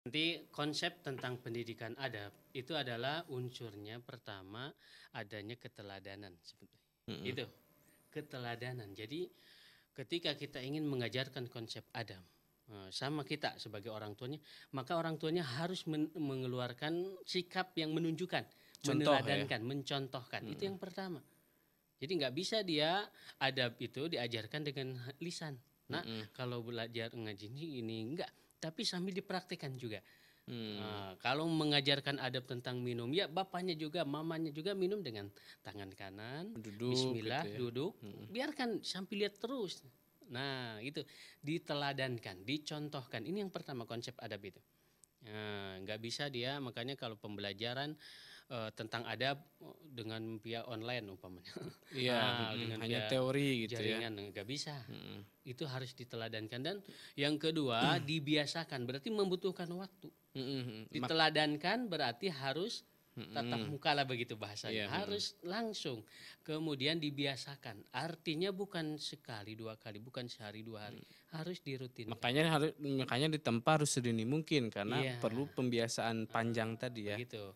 Nanti konsep tentang pendidikan adab itu adalah unsurnya pertama adanya keteladanan sebetulnya. Mm-hmm. Itu keteladanan. Jadi ketika kita ingin mengajarkan konsep adab eh, sama kita sebagai orang tuanya, maka orang tuanya harus men- mengeluarkan sikap yang menunjukkan, Contoh, meneladankan, ya? mencontohkan. hmm Itu yang pertama. Jadi nggak bisa dia adab itu diajarkan dengan lisan. Nah, hmm kalau belajar ngaji ini nggak tapi sambil dipraktekkan juga. Hmm. Nah, kalau mengajarkan adab tentang minum, ya bapaknya juga, mamanya juga minum dengan tangan kanan, duduk, Bismillah, gitu ya. duduk, hmm. biarkan sambil lihat terus. Nah, itu diteladankan, dicontohkan. Ini yang pertama konsep adab itu. Ah, nggak bisa dia, makanya kalau pembelajaran uh, tentang adab oh, dengan via online umpamanya. Iya, nah, dengan hanya teori gitu ya. jaringan, ya. nggak bisa. Hmm. Itu harus diteladankan dan yang kedua hmm. dibiasakan berarti membutuhkan waktu. Hmm. Diteladankan berarti harus tatap muka lah begitu bahasanya. Yeah, harus langsung. Kemudian dibiasakan. Artinya bukan sekali dua kali, bukan sehari dua hari. Mm. Harus dirutin. Makanya harus makanya ditempa harus sedini mungkin karena yeah. perlu pembiasaan panjang ah, tadi ya. Gitu.